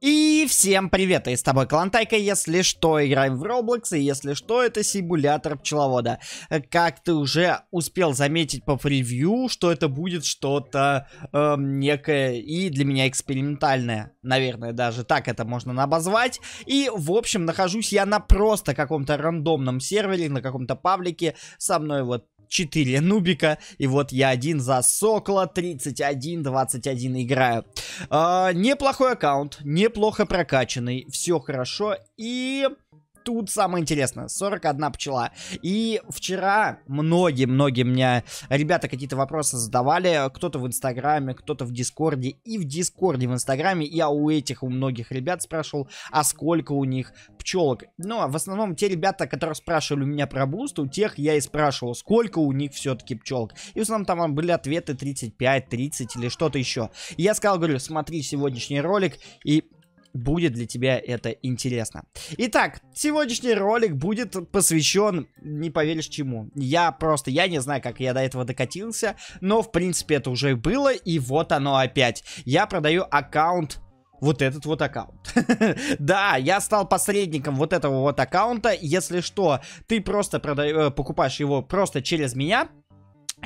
Y всем привет, и с тобой Клантайка, если что, играем в Roblox, и если что, это симулятор пчеловода. Как ты уже успел заметить по превью, что это будет что-то э, некое и для меня экспериментальное, наверное, даже так это можно обозвать. И, в общем, нахожусь я на просто каком-то рандомном сервере, на каком-то паблике, со мной вот 4 нубика, и вот я один за Сокола, 31-21 играю. Э, неплохой аккаунт, неплохо прокачанный, все хорошо. И тут самое интересное, 41 пчела. И вчера многие-многие меня ребята какие-то вопросы задавали, кто-то в Инстаграме, кто-то в Дискорде, и в Дискорде, в Инстаграме, я у этих, у многих ребят спрашивал, а сколько у них пчелок. Но ну, а в основном те ребята, которые спрашивали у меня про буст, у тех я и спрашивал, сколько у них все-таки пчелок. И в основном там были ответы 35, 30 или что-то еще. И я сказал, говорю, смотри сегодняшний ролик и будет для тебя это интересно. Итак, сегодняшний ролик будет посвящен, не поверишь чему. Я просто, я не знаю, как я до этого докатился, но в принципе это уже было, и вот оно опять. Я продаю аккаунт вот этот вот аккаунт. да, я стал посредником вот этого вот аккаунта. Если что, ты просто э, покупаешь его просто через меня,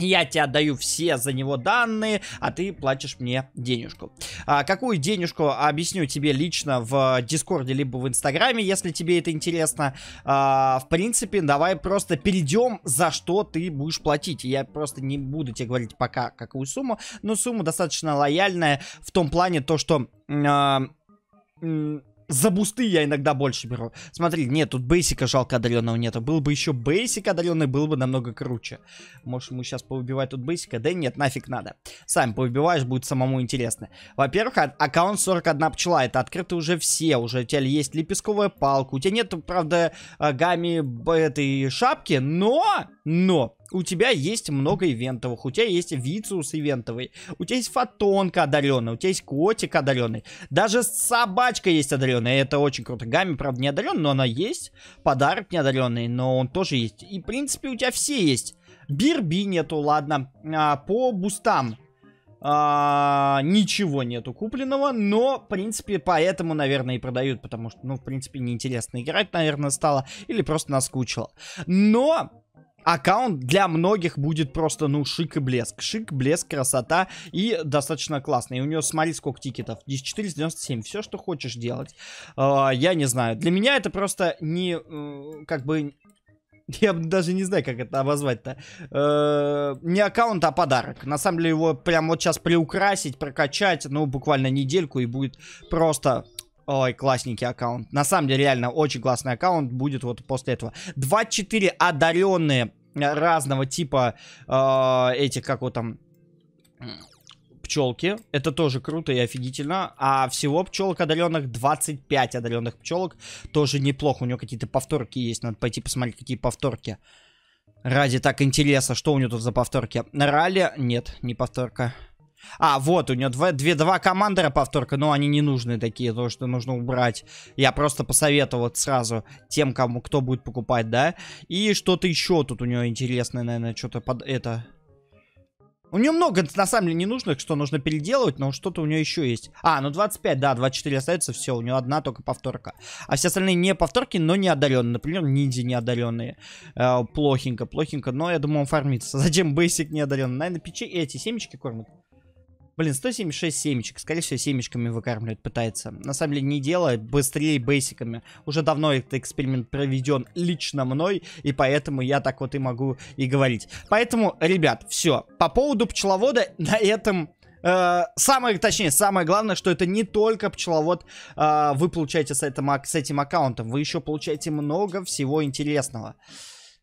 я тебе даю все за него данные, а ты платишь мне денежку. А какую денежку объясню тебе лично в Дискорде либо в Инстаграме, если тебе это интересно. А, в принципе, давай просто перейдем, за что ты будешь платить. Я просто не буду тебе говорить пока какую сумму, но сумма достаточно лояльная в том плане то, что... А, за бусты я иногда больше беру. Смотри, нет, тут бейсика жалко одаренного нету. Был бы еще бейсик одаренный, было бы намного круче. Может, ему сейчас поубивать тут бейсика? Да нет, нафиг надо. Сам поубиваешь, будет самому интересно. Во-первых, а, аккаунт 41 пчела. Это открыты уже все. Уже у тебя есть лепестковая палка. У тебя нет, правда, э, гами этой шапки, но... Но у тебя есть много ивентовых, у тебя есть Вициус ивентовый, у тебя есть Фотонка одаренная, у тебя есть Котик одаренный, даже собачка есть одаренная, это очень круто. Гами, правда, не одаренный, но она есть, подарок не одаренный, но он тоже есть. И, в принципе, у тебя все есть. Бирби нету, ладно, а, по бустам. А, ничего нету купленного, но, в принципе, поэтому, наверное, и продают, потому что, ну, в принципе, неинтересно играть, наверное, стало, или просто наскучило. Но аккаунт для многих будет просто, ну, шик и блеск. Шик, блеск, красота и достаточно классный. И у него, смотри, сколько тикетов. 10497. Все, что хочешь делать. Э, я не знаю. Для меня это просто не, э, как бы, я даже не знаю, как это обозвать-то. Э, не аккаунт, а подарок. На самом деле его прямо вот сейчас приукрасить, прокачать, ну, буквально недельку, и будет просто Ой, классненький аккаунт. На самом деле, реально, очень классный аккаунт будет вот после этого. 24 одаренные э, разного типа э, эти, как вот там, пчелки. Это тоже круто и офигительно. А всего пчелок одаренных 25 одаренных пчелок. Тоже неплохо. У него какие-то повторки есть. Надо пойти посмотреть, какие повторки. Ради так интереса, что у него тут за повторки. Ралли? Нет, не повторка. А, вот, у него два, две, два командора повторка, но они не нужны такие, потому что нужно убрать. Я просто посоветовал сразу тем, кому, кто будет покупать, да? И что-то еще тут у него интересное, наверное, что-то под это... У него много, на самом деле, не нужных, что нужно переделывать, но что-то у него еще есть. А, ну 25, да, 24 остается, все, у него одна только повторка. А все остальные не повторки, но не одаренные. Например, ниндзя не одаренные. Э, плохенько, плохенько, но я думаю, он фармится. Зачем бейсик не одаренный? Наверное, печи эти семечки кормят. Блин, 176 семечек. Скорее всего, семечками выкармливать пытается. На самом деле, не дело. Быстрее бейсиками. Уже давно этот эксперимент проведен лично мной. И поэтому я так вот и могу и говорить. Поэтому, ребят, все. По поводу пчеловода на этом... Э, самое, точнее, самое главное, что это не только пчеловод э, вы получаете с этим, с этим аккаунтом. Вы еще получаете много всего интересного.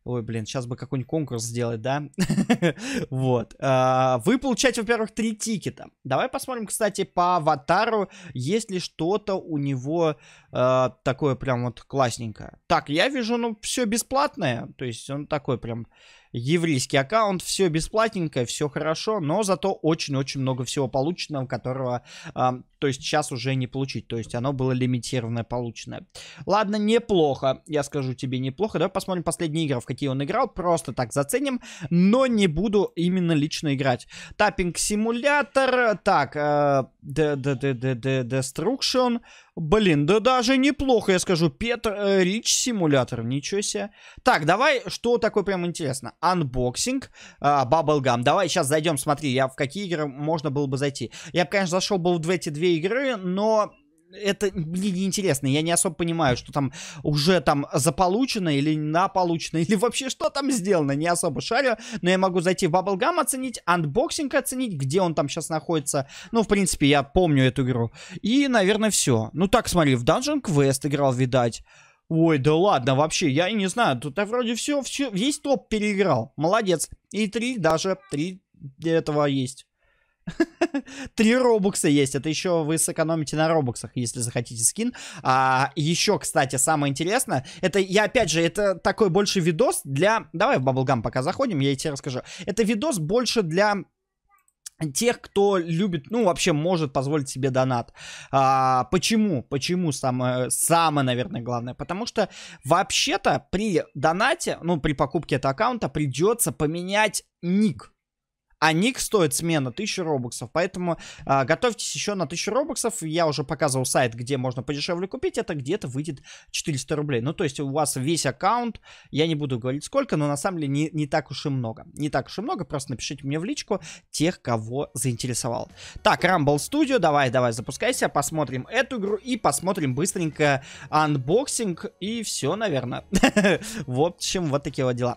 Ой, блин, сейчас бы какой-нибудь конкурс сделать, да? Вот. А, Вы получаете, во-первых, три тикета. Давай посмотрим, кстати, по аватару, есть ли что-то у него а, такое прям вот классненькое. Так, я вижу, ну, все бесплатное. То есть он такой прям еврейский аккаунт. Все бесплатненько, все хорошо, но зато очень-очень много всего полученного, которого, э, то есть сейчас уже не получить. То есть оно было лимитированное полученное. Ладно, неплохо, я скажу тебе неплохо. Давай посмотрим последние игры, в какие он играл. Просто так заценим, но не буду именно лично играть. Таппинг-симулятор. Так, э, The, the, the, the, the Destruction. Блин, да даже неплохо, я скажу. Петр э, Рич симулятор, ничего себе. Так, давай, что такое прям интересно? Анбоксинг, э, Bubblegum. Давай сейчас зайдем, смотри, я в какие игры можно было бы зайти. Я бы, конечно, зашел бы в эти две игры, но это мне неинтересно. Я не особо понимаю, что там уже там заполучено или наполучено, или вообще что там сделано. Не особо шарю, но я могу зайти в Bubblegum оценить, анбоксинг оценить, где он там сейчас находится. Ну, в принципе, я помню эту игру. И, наверное, все. Ну так, смотри, в Dungeon Quest играл, видать. Ой, да ладно, вообще, я не знаю. Тут я вроде все, все, весь топ переиграл. Молодец. И три даже, три этого есть. Три робокса есть. Это еще вы сэкономите на робоксах, если захотите скин. А еще, кстати, самое интересное, это я опять же, это такой больше видос для... Давай в Bubblegum пока заходим, я тебе расскажу. Это видос больше для тех, кто любит, ну, вообще может позволить себе донат. А, почему? Почему самое, самое, наверное, главное? Потому что вообще-то при донате, ну, при покупке этого аккаунта придется поменять ник. А ник стоит смена 1000 робоксов, поэтому э, готовьтесь еще на 1000 робоксов. Я уже показывал сайт, где можно подешевле купить, это где-то выйдет 400 рублей. Ну, то есть у вас весь аккаунт, я не буду говорить сколько, но на самом деле не, не так уж и много. Не так уж и много, просто напишите мне в личку тех, кого заинтересовал. Так, Rumble Studio, давай, давай, запускайся, посмотрим эту игру и посмотрим быстренько анбоксинг и все, наверное. В общем, вот такие вот дела.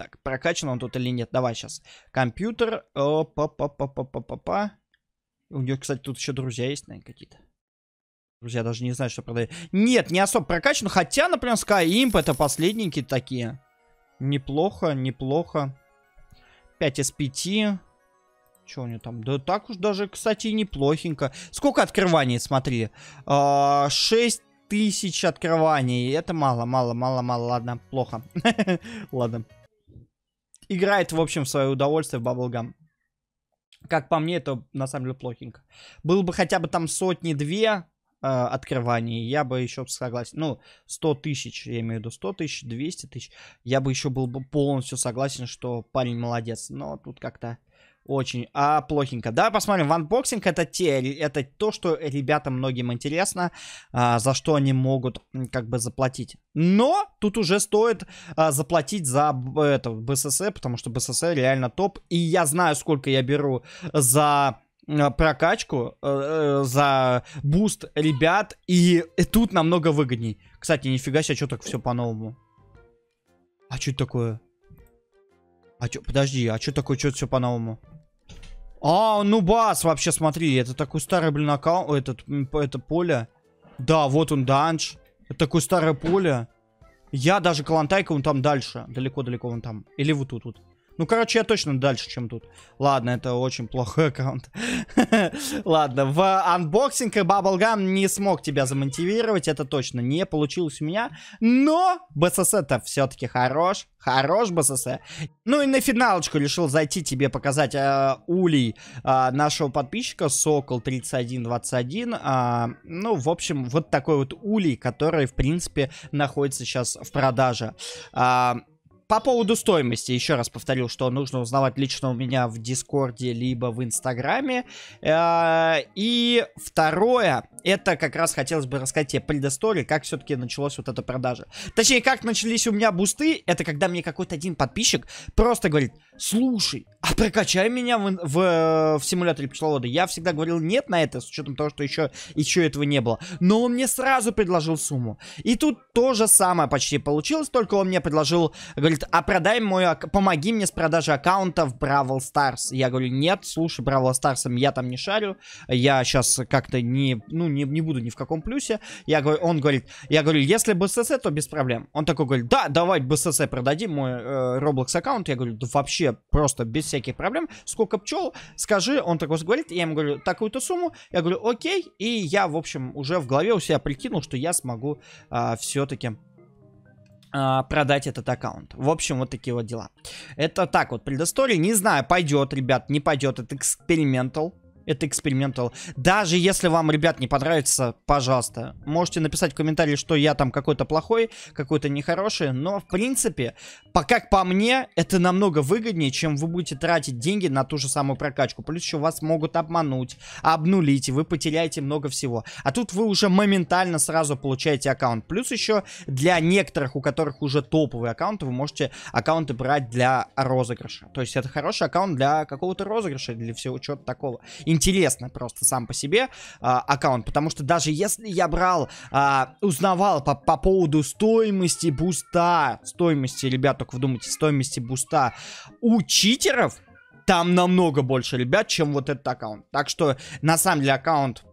Так, прокачан он тут или нет? Давай сейчас. Компьютер. Опа-па-па-па-па-па-па. У него, кстати, тут еще друзья есть, наверное, какие-то. Друзья даже не знаю, что продают. Нет, не особо прокачан. Хотя, например, Skyimp это последненькие такие. Неплохо, неплохо. 5 из 5. Что у него там? Да так уж даже, кстати, неплохенько. Сколько открываний, смотри. А, 6 тысяч открываний. Это мало, мало, мало, мало. Ладно, плохо. Ладно играет, в общем, в свое удовольствие в Bubblegum. Как по мне, это на самом деле плохенько. Было бы хотя бы там сотни-две э, открываний, я бы еще согласен. Ну, 100 тысяч, я имею в виду 100 тысяч, 200 тысяч. Я бы еще был бы полностью согласен, что парень молодец. Но тут как-то очень. А плохенько. Да, посмотрим. Ванбоксинг это те, это то, что ребятам многим интересно, а, за что они могут как бы заплатить. Но тут уже стоит а, заплатить за это БСС, потому что БСС реально топ. И я знаю, сколько я беру за прокачку, э, э, за буст ребят, и, и тут намного выгодней. Кстати, нифига себе, что так все по-новому. А что это такое? А чё, подожди, а что такое, чё все по-новому? А, ну бас, вообще, смотри, это такой старый, блин, аккаунт, этот, это поле. Да, вот он, данж. Это такое старое поле. Я даже Калантайка, он там дальше, далеко-далеко он там. Или вот тут, вот. Ну, короче, я точно дальше, чем тут. Ладно, это очень плохой аккаунт. Ладно, в анбоксинг и Bubblegum не смог тебя замотивировать, это точно не получилось у меня. Но БСС-то все-таки хорош. Хорош БСС. Ну и на финалочку решил зайти тебе показать э, улей э, нашего подписчика Сокол 3121. Э, ну, в общем, вот такой вот улей, который, в принципе, находится сейчас в продаже. Э, по поводу стоимости, еще раз повторю, что нужно узнавать лично у меня в Дискорде, либо в Инстаграме. Э, и второе, это как раз хотелось бы рассказать тебе предысторию, как все-таки началась вот эта продажа. Точнее, как начались у меня бусты, это когда мне какой-то один подписчик просто говорит, слушай, а прокачай меня в, в, э, в симуляторе пчеловода. Я всегда говорил нет на это, с учетом того, что еще, еще этого не было. Но он мне сразу предложил сумму. И тут то же самое почти получилось, только он мне предложил, говорит, а продай мой, помоги мне с продажи аккаунта в Бравл Старс". Я говорю, нет, слушай, Бравл Старсом я там не шарю, я сейчас как-то не, ну, не, не буду ни в каком плюсе. Я говорю, он говорит, я говорю, если БСС, то без проблем. Он такой говорит, да, давай БСС продадим мой э, аккаунт. Я говорю, да вообще просто без всяких проблем. Сколько пчел, скажи. Он такой говорит, я ему говорю, такую-то сумму. Я говорю, окей. И я, в общем, уже в голове у себя прикинул, что я смогу э, все-таки э, продать этот аккаунт. В общем, вот такие вот дела. Это так вот предыстория. Не знаю, пойдет, ребят, не пойдет. Это экспериментал. Это экспериментал. Даже если вам, ребят, не понравится, пожалуйста, можете написать в комментарии, что я там какой-то плохой, какой-то нехороший. Но, в принципе, пока по мне, это намного выгоднее, чем вы будете тратить деньги на ту же самую прокачку. Плюс еще вас могут обмануть, обнулить, и вы потеряете много всего. А тут вы уже моментально сразу получаете аккаунт. Плюс еще для некоторых, у которых уже топовые аккаунты, вы можете аккаунты брать для розыгрыша. То есть это хороший аккаунт для какого-то розыгрыша, для всего чего-то такого интересно просто сам по себе а, аккаунт, потому что даже если я брал, а, узнавал по, по поводу стоимости буста, стоимости, ребят, только вдумайтесь, стоимости буста у читеров, там намного больше ребят, чем вот этот аккаунт. Так что, на самом деле, аккаунт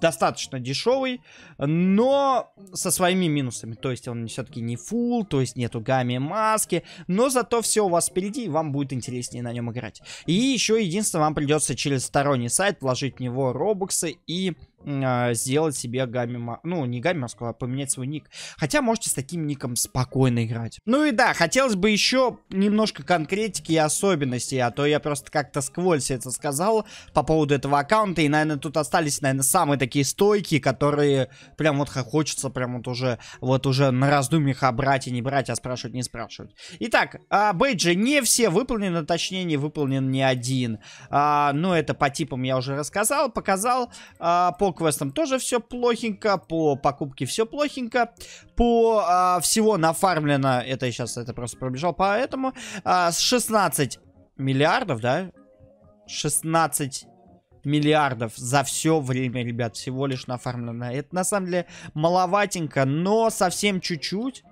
достаточно дешевый но со своими минусами. То есть он все-таки не full, то есть нету гамми маски, но зато все у вас впереди, и вам будет интереснее на нем играть. И еще единственное, вам придется через сторонний сайт вложить в него робоксы и э, сделать себе гамми, ну не гамми маску, а поменять свой ник. Хотя можете с таким ником спокойно играть. Ну и да, хотелось бы еще немножко конкретики и особенностей, а то я просто как-то сквозь это сказал по поводу этого аккаунта, и, наверное, тут остались, наверное, самые такие стойкие, которые прям вот хочется прям вот уже, вот уже на раздумьях, а брать и не брать, а спрашивать, не спрашивать. Итак, а, бейджи не все выполнены, точнее не выполнен ни один. А, ну это по типам я уже рассказал, показал. А, по квестам тоже все плохенько, по покупке все плохенько. По а, всего нафармлено, это сейчас это просто пробежал, поэтому а, 16 миллиардов, да, 16 миллиардов за все время, ребят, всего лишь нафармлено. Это на самом деле маловатенько, но совсем чуть-чуть.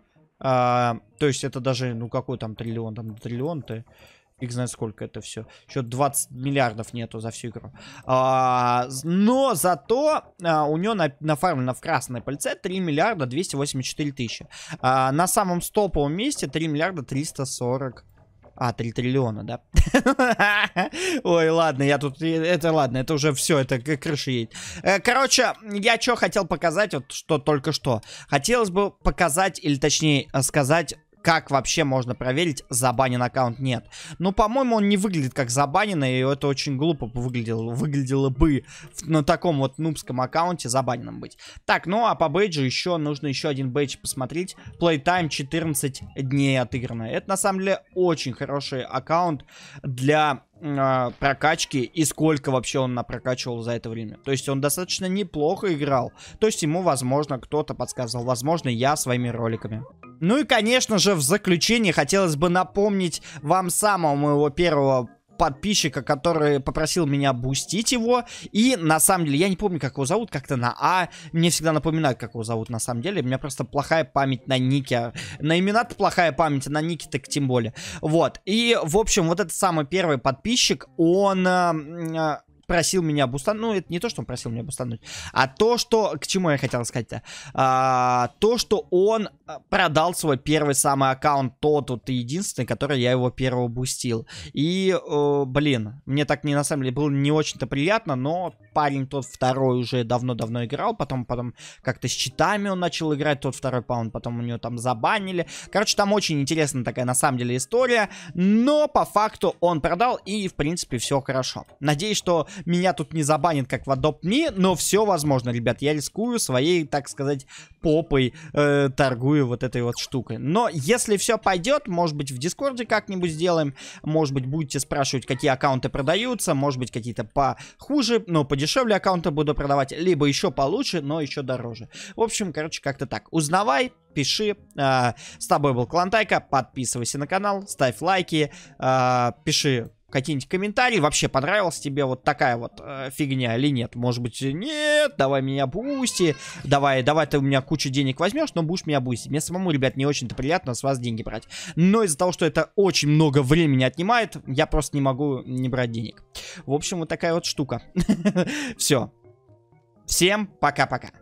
А, то есть это даже, ну какой там триллион, там триллион-то фиг знает сколько это все. Еще 20 миллиардов нету за всю игру. А, но зато а, у него на, нафармлено в красной пыльце 3 миллиарда 284 тысячи. А, на самом стоповом месте 3 миллиарда 340 а, 3 триллиона, да? Ой, ладно, я тут... Э, это ладно, это уже все, это крыша едет. Э, короче, я что хотел показать, вот что только что. Хотелось бы показать, или точнее э, сказать как вообще можно проверить, забанен аккаунт нет. Ну, по-моему, он не выглядит как забаненный, и это очень глупо выглядело, выглядело бы на таком вот нубском аккаунте забаненным быть. Так, ну а по бейджу еще нужно еще один бейдж посмотреть. Playtime 14 дней отыграно. Это на самом деле очень хороший аккаунт для э, прокачки и сколько вообще он напрокачивал за это время. То есть он достаточно неплохо играл. То есть ему, возможно, кто-то подсказывал. Возможно, я своими роликами. Ну и, конечно же, в заключение хотелось бы напомнить вам самого моего первого подписчика, который попросил меня бустить его. И на самом деле, я не помню, как его зовут, как-то на А. Мне всегда напоминают, как его зовут на самом деле. У меня просто плохая память на нике. На имена-то плохая память, а на нике так тем более. Вот. И, в общем, вот этот самый первый подписчик, он... Э, э просил меня бустануть, ну, это не то, что он просил меня бустануть, а то, что, к чему я хотел сказать-то, а, то, что он а, продал свой первый самый аккаунт, тот вот единственный, который я его первого бустил. И, э, блин, мне так не на самом деле было не очень-то приятно, но парень тот второй уже давно-давно играл, потом, потом как-то с читами он начал играть, тот второй паунд, потом у него там забанили. Короче, там очень интересная такая на самом деле история, но по факту он продал и, в принципе, все хорошо. Надеюсь, что меня тут не забанят, как в Adopt Me, но все возможно, ребят. Я рискую своей, так сказать, попой э, торгую вот этой вот штукой. Но если все пойдет, может быть, в Дискорде как-нибудь сделаем, может быть, будете спрашивать, какие аккаунты продаются, может быть, какие-то похуже, но подешевле аккаунты буду продавать, либо еще получше, но еще дороже. В общем, короче, как-то так. Узнавай, пиши. А, с тобой был Клантайка, подписывайся на канал, ставь лайки, а, пиши какие-нибудь комментарии. Вообще, понравилась тебе вот такая вот э, фигня или нет? Может быть, нет, давай меня бусти, давай, давай ты у меня кучу денег возьмешь, но будешь меня бустить. Мне самому, ребят, не очень-то приятно с вас деньги брать. Но из-за того, что это очень много времени отнимает, я просто не могу не брать денег. В общем, вот такая вот штука. Все. Всем пока-пока.